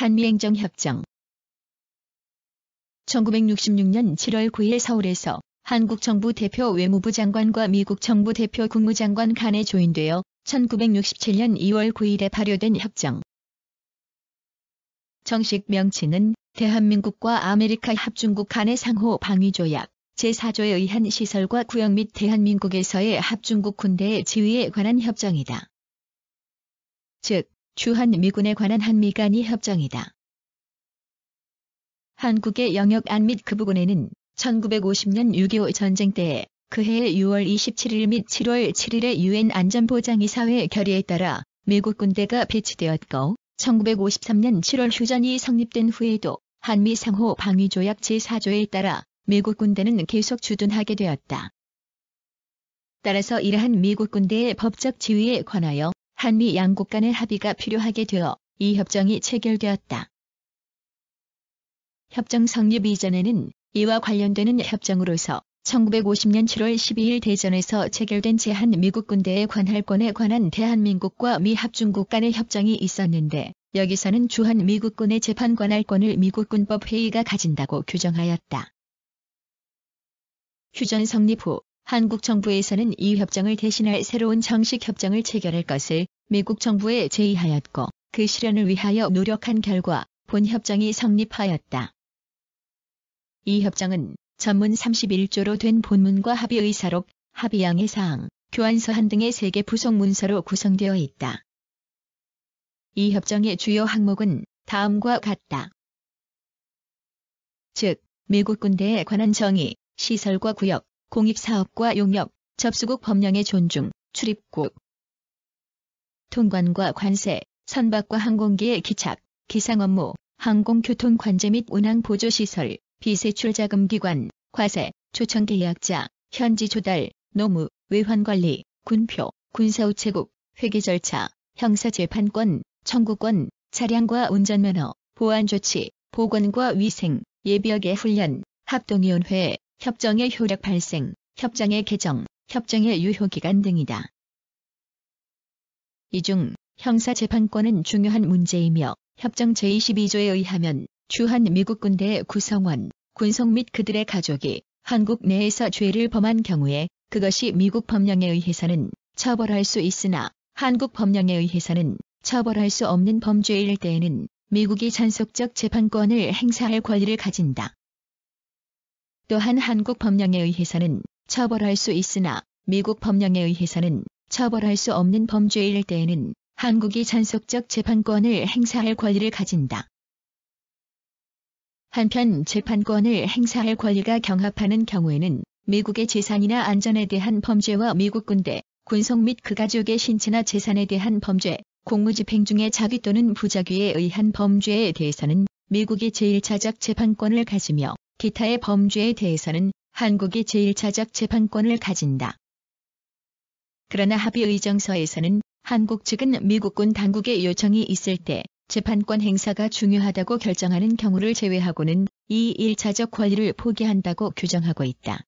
한미행정협정 1966년 7월 9일 서울에서 한국 정부 대표 외무부 장관과 미국 정부 대표 국무장관 간에 조인되어 1967년 2월 9일에 발효된 협정. 정식 명칭은 대한민국과 아메리카 합중국 간의 상호 방위 조약 제4조에 의한 시설과 구역 및 대한민국에서의 합중국 군대의 지위에 관한 협정이다. 즉, 주한 미군에 관한 한미 간이 협정이다. 한국의 영역 안 및 그 부근에는 1950년 6.25 전쟁 때 그해 6월 27일 및 7월 7일의 유엔 안전보장이사회 결의에 따라 미국 군대가 배치되었고 1953년 7월 휴전이 성립된 후에도 한미 상호 방위조약 제4조에 따라 미국 군대는 계속 주둔하게 되었다. 따라서 이러한 미국 군대의 법적 지위에 관하여 한미 양국 간의 합의가 필요하게 되어 이 협정이 체결되었다. 협정 성립 이전에는 이와 관련되는 협정으로서 1950년 7월 12일 대전에서 체결된 제한미국 군대의 관할권에 관한 대한민국과 미합중국 간의 협정이 있었는데 여기서는 주한미국군의 재판 관할권을 미국군법 회의가 가진다고 규정하였다. 휴전 성립 후 한국 정부에서는 이 협정을 대신할 새로운 정식 협정을 체결할 것을 미국 정부에 제의하였고 그 실현을 위하여 노력한 결과 본 협정이 성립하였다. 이 협정은 전문 31조로 된 본문과 합의 의사록, 합의양의 사항, 교환서한 등의 세 개 부속 문서로 구성되어 있다. 이 협정의 주요 항목은 다음과 같다. 즉, 미국 군대에 관한 정의, 시설과 구역, 공익사업과 용역, 접수국 법령의 존중, 출입국, 통관과 관세, 선박과 항공기의 기착, 기상 업무, 항공교통 관제 및 운항 보조시설, 비세출자금기관, 과세, 초청계약자, 현지 조달, 노무, 외환관리, 군표, 군사우체국, 회계절차, 형사재판권, 청구권, 차량과 운전면허, 보안조치, 보건과 위생, 예비역의 훈련, 합동위원회, 협정의 효력 발생, 협정의 개정, 협정의 유효기간 등이다. 이 중 형사재판권은 중요한 문제이며 협정 제22조에 의하면 주한 미국 군대의 구성원, 군속 및 그들의 가족이 한국 내에서 죄를 범한 경우에 그것이 미국 법령에 의해서는 처벌할 수 있으나 한국 법령에 의해서는 처벌할 수 없는 범죄일 때에는 미국이 잔속적 재판권을 행사할 권리를 가진다. 또한 한국 법령에 의해서는 처벌할 수 있으나 미국 법령에 의해서는 처벌할 수 없는 범죄일 때에는 한국이 잔속적 재판권을 행사할 권리를 가진다. 한편 재판권을 행사할 권리가 경합하는 경우에는 미국의 재산이나 안전에 대한 범죄와 미국 군대, 군속 및 그 가족의 신체나 재산에 대한 범죄, 공무집행 중의 자기 또는 부자위에 의한 범죄에 대해서는 미국이 제1차적 재판권을 가지며 기타의 범죄에 대해서는 한국이 제1차적 재판권을 가진다. 그러나 합의 의정서에서는 한국 측은 미국군 당국의 요청이 있을 때 재판권 행사가 중요하다고 결정하는 경우를 제외하고는 이 1차적 권리를 포기한다고 규정하고 있다.